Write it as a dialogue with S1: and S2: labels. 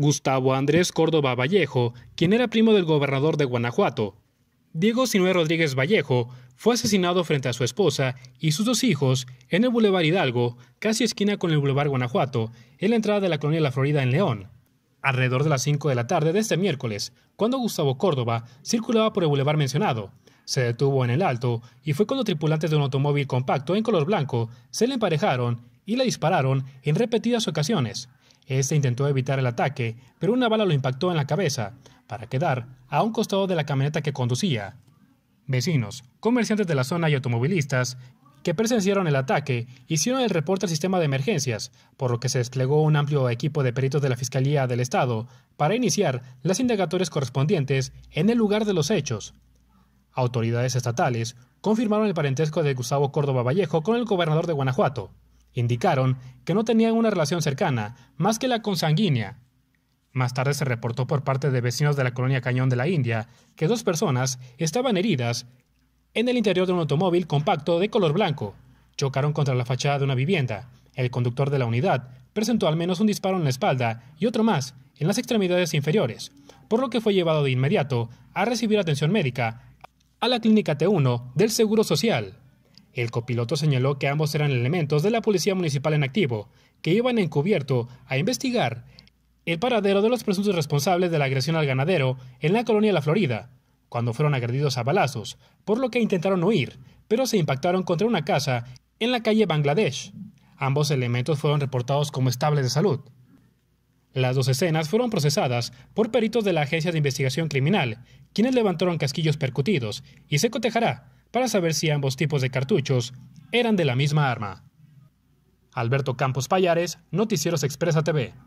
S1: Gustavo Andrés Córdoba Vallejo, quien era primo del gobernador de Guanajuato. Diego Sinué Rodríguez Vallejo fue asesinado frente a su esposa y sus dos hijos en el Boulevard Hidalgo, casi esquina con el Boulevard Guanajuato, en la entrada de la colonia La Florida en León. Alrededor de las 5 de la tarde de este miércoles, cuando Gustavo Córdoba circulaba por el Boulevard mencionado, se detuvo en el alto y fue cuando tripulantes de un automóvil compacto en color blanco se le emparejaron y le dispararon en repetidas ocasiones. Este intentó evitar el ataque, pero una bala lo impactó en la cabeza, para quedar a un costado de la camioneta que conducía. Vecinos, comerciantes de la zona y automovilistas que presenciaron el ataque hicieron el reporte al sistema de emergencias, por lo que se desplegó un amplio equipo de peritos de la Fiscalía del Estado para iniciar las indagatorias correspondientes en el lugar de los hechos. Autoridades estatales confirmaron el parentesco de Gustavo Córdoba Vallejo con el gobernador de Guanajuato, Indicaron que no tenían una relación cercana, más que la consanguínea. Más tarde se reportó por parte de vecinos de la colonia Cañón de la India que dos personas estaban heridas en el interior de un automóvil compacto de color blanco. Chocaron contra la fachada de una vivienda. El conductor de la unidad presentó al menos un disparo en la espalda y otro más en las extremidades inferiores, por lo que fue llevado de inmediato a recibir atención médica a la Clínica T1 del Seguro Social. El copiloto señaló que ambos eran elementos de la Policía Municipal en activo, que iban encubierto a investigar el paradero de los presuntos responsables de la agresión al ganadero en la colonia La Florida, cuando fueron agredidos a balazos, por lo que intentaron huir, pero se impactaron contra una casa en la calle Bangladesh. Ambos elementos fueron reportados como estables de salud. Las dos escenas fueron procesadas por peritos de la Agencia de Investigación Criminal, quienes levantaron casquillos percutidos, y se cotejará para saber si ambos tipos de cartuchos eran de la misma arma. Alberto Campos Payares, Noticieros Expresa TV.